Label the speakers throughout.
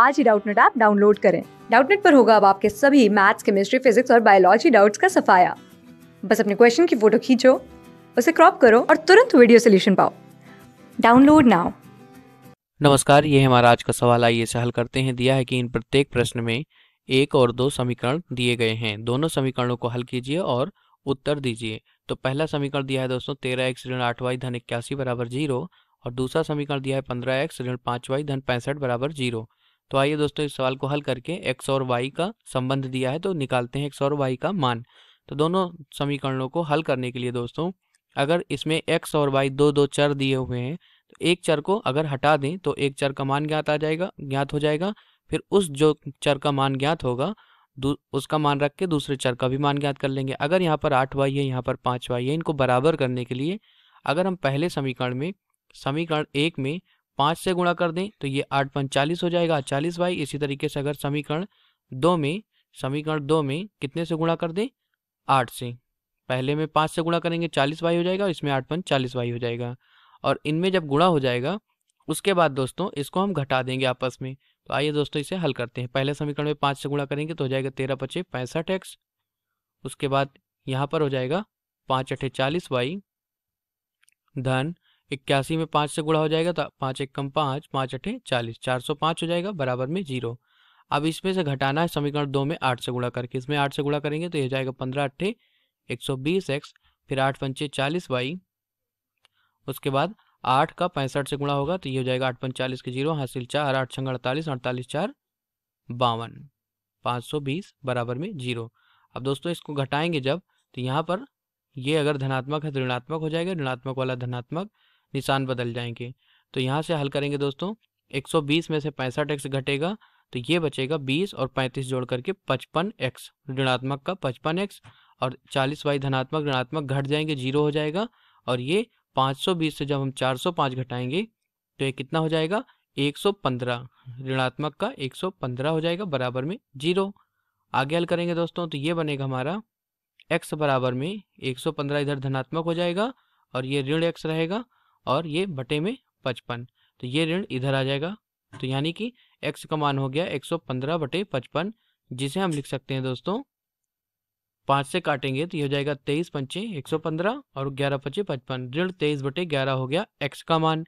Speaker 1: आज ही Doubtnut app download करें डाउटनेट पर होगा अब आपके सभी मैथ्स केमिस्ट्री फिजिक्स और बायोलॉजी डाउट्स का सफाया बस अपने क्वेश्चन की फोटो खींचो उसे क्रॉप करो और तुरंत वीडियो सोल्यूशन पाओ डाउनलोड नाउ नमस्कार ये हमारा आज का सवाल आइए से हल करते हैं दिया है कि इन प्रत्येक प्रश्न में एक और दो समीकरण दिए गए हैं दोनों समीकरणों को हल कीजिए और उत्तर दीजिए तो पहला समीकरण दिया है दोस्तों तेरह एक्स ऋण आठ वाई धन इक्यासी बराबर जीरो और दूसरा समीकरण दिया है पंद्रह एक्स ऋण पाँच वाई धन पैंसठ बराबर जीरो तो आइए दोस्तों इस सवाल को हल करके एक्स और वाई का संबंध दिया है तो निकालते हैं एक्स और वाई का मान तो दोनों समीकरणों को हल करने के लिए दोस्तों अगर इसमें एक्स और वाई दो दो चर दिए हुए हैं तो एक चर को अगर हटा दें तो एक चर का मान ज्ञात आ जाएगा ज्ञात हो जाएगा फिर उस जो चर का मान ज्ञात होगा उसका मान रख के दूसरे चर का भी मान ज्ञात कर लेंगे अगर यहाँ पर आठ वाई है यहाँ पर पाँच वाई है इनको बराबर करने के लिए अगर हम पहले समीकरण में समीकरण एक में पाँच से गुणा कर दें तो ये आठ पंच चालीस हो जाएगा चालीस वाई इसी तरीके से अगर समीकरण दो में समीकरण दो में कितने से गुणा कर दें आठ से पहले में पाँच से गुणा करेंगे चालीस वाई हो जाएगा और इसमें आठ पंच चालीस वाई हो जाएगा और इनमें जब गुणा हो जाएगा उसके बाद दोस्तों इसको हम घटा देंगे आपस में तो आइए दोस्तों इसे हल करते हैं पहले समीकरण में पाँच से गुणा करेंगे तो हो जाएगा तेरह पचे पैंसठ एक्स उसके बाद यहाँ पर हो जाएगा पाँच अठे चालीस वाई धन इक्यासी में पाँच से गुणा हो जाएगा तो पाँच एक कम पाँच पाँच अठे चालीस चार सौ पाँच हो जाएगा बराबर में जीरो अब इसमें से घटाना है समीकरण दो में आठ से गुणा करके इसमें आठ से गुणा करेंगे तो यह जाएगा पंद्रह अट्ठे एक सौ बीस एक्स फिर आठ पंचे चालीस वाई उसके बाद आठ का पैंसठ से गुणा होगा तो ये हो जाएगा आठ पंचालीस के जीरो हासिल चार आठ छंग अड़तालीस अड़तालीस चार बावन पाँच सौ बीस बराबर में जीरो अब दोस्तों इसको घटाएंगे जब तो यहाँ पर ये अगर धनात्मक है तो ऋणात्मक हो जाएगा ऋणात्मक वाला धनात्मक निशान बदल जाएंगे तो यहाँ से हल करेंगे दोस्तों 120 में से पैंसठ एक्स घटेगा तो ये बचेगा 20 और 35 जोड़ करके पचपन एक्स ऋणात्मक का पचपन एक्स और 40 वाई धनात्मक ऋणात्मक घट जाएंगे जीरो हो जाएगा और ये 520 से जब हम 405 घटाएंगे तो ये कितना हो जाएगा 115 ऋणात्मक का 115 हो जाएगा बराबर में जीरो आगे हल करेंगे दोस्तों तो ये बनेगा हमारा एक्स बराबर में 115 इधर धनात्मक हो जाएगा और ये ऋण एक्स रहेगा और ये बटे में पचपन तो ये ऋण इधर आ जाएगा तो यानी कि एक्स का मान हो गया एक सौ पंद्रह बटे पचपन जिसे हम लिख सकते हैं दोस्तों पाँच से काटेंगे तो ये हो जाएगा तेईस पंचे एक सौ पंद्रह और ग्यारह पंचे पचपन ऋण तेईस बटे ग्यारह हो गया एक्स का मान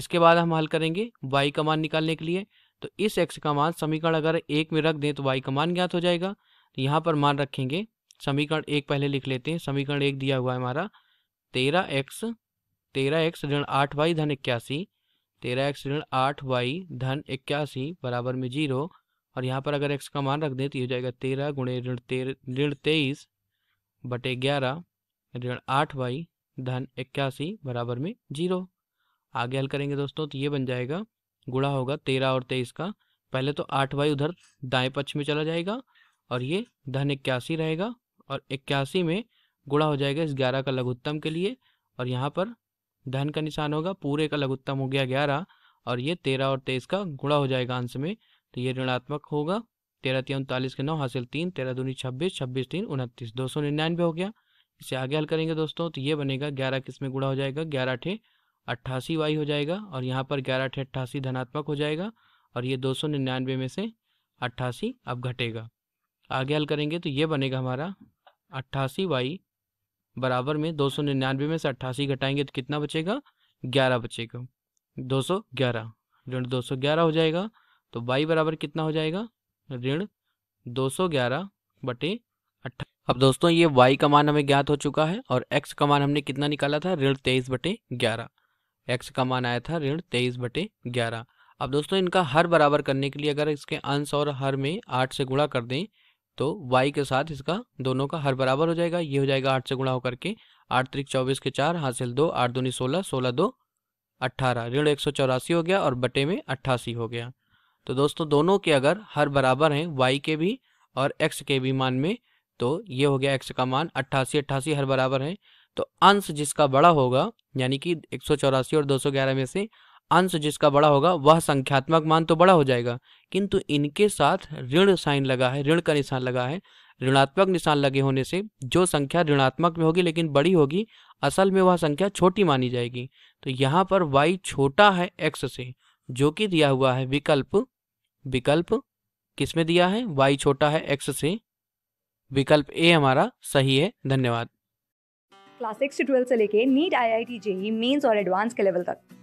Speaker 1: इसके बाद हम हल करेंगे वाई का मान निकालने के लिए तो इस एक्स का मान समीकरण अगर एक में रख दें तो वाई का मान ज्ञात हो जाएगा तो यहाँ पर मान रखेंगे समीकरण एक पहले लिख लेते हैं समीकरण एक दिया हुआ है हमारा तेरह एक्स तेरह एक्स ऋण आठ वाई धन इक्यासी तेरह एक्स ऋण आठ वाई धन इक्यासी बराबर में जीरो और यहाँ पर अगर एक्स का मान रख दें तो ये हो जाएगा तेरह गुणे ऋण तेरह ऋण तेईस बटे ग्यारह ऋण आठ वाई धन इक्यासी बराबर में जीरो आगे हल करेंगे दोस्तों तो ये बन जाएगा गुड़ा होगा तेरह और तेईस का पहले तो आठ वाई उधर दाएं पक्ष में चला जाएगा और ये धन इक्यासी रहेगा और इक्यासी में गुड़ा हो जाएगा इस ग्यारह का लघुत्तम के लिए और यहाँ पर धन का निशान होगा पूरे का लघुत्तम हो गया ग्यारह और ये तेरह और तेईस का गुणा हो जाएगा अंश में तो ये ऋणात्मक होगा तेरह तीन उनतालीस के नौ हासिल तीन तेरह दूनी छब्बीस छब्बीस तीन उनतीस दो सौ निन्यानवे हो गया इसे आगे हल करेंगे दोस्तों तो ये बनेगा ग्यारह किस में गुणा हो जाएगा ग्यारह अठे अट्ठासी वाई हो जाएगा और यहाँ पर ग्यारह अठे अट्ठासी धनात्मक हो जाएगा और ये दो सौ निन्यानवे में से अट्ठासी अब घटेगा आगे हल करेंगे तो ये बनेगा हमारा अट्ठासी वाई बराबर में दो सौ निन्यानवे में से अट्ठासी घटाएंगे तो कितना बचेगा ग्यारह बचेगा दो सौ ग्यारह ऋण दो सौ ग्यारह हो जाएगा तो बाई बराबर कितना हो जाएगा ऋण दो सौ ग्यारह बटे अट्ठा अब दोस्तों ये वाई का मान हमें ज्ञात हो चुका है और एक्स का मान हमने कितना निकाला था ऋण तेईस बटे ग्यारह एक्स का मान आया था ऋण तेईस बटे ग्यारह अब दोस्तों इनका हर बराबर करने के लिए अगर इसके अंश और हर में आठ से गुणा कर दें तो y के साथ इसका दोनों का हर बराबर हो जाएगा ये हो जाएगा आठ से गुणा होकर के आठ त्रिक चौबीस के चार हासिल दो आठ दूनी सोलह सोलह दो अट्ठारह ऋण एक सौ चौरासी हो गया और बटे में अट्ठासी हो गया तो दोस्तों दोनों के अगर हर बराबर हैं y के भी और x के भी मान में तो ये हो गया x का मान अट्ठासी अट्ठासी हर बराबर है तो अंश जिसका बड़ा होगा यानी कि एक और 211 में से अंश जिसका बड़ा होगा वह संख्यात्मक मान तो बड़ा हो जाएगा किंतु इनके साथ ऋण साइन लगा है ऋण का निशान लगा है ऋणात्मक निशान लगे होने से जो संख्या ऋणात्मक में होगी लेकिन बड़ी होगी असल में वह संख्या छोटी मानी जाएगी तो यहाँ पर वाई छोटा है एक्स से जो कि दिया हुआ है विकल्प विकल्प किस में दिया है वाई छोटा है एक्स से विकल्प ए हमारा सही है धन्यवाद क्लास सिक्स से से लेके NEET I I T JEE mains और एडवांस के लेवल तक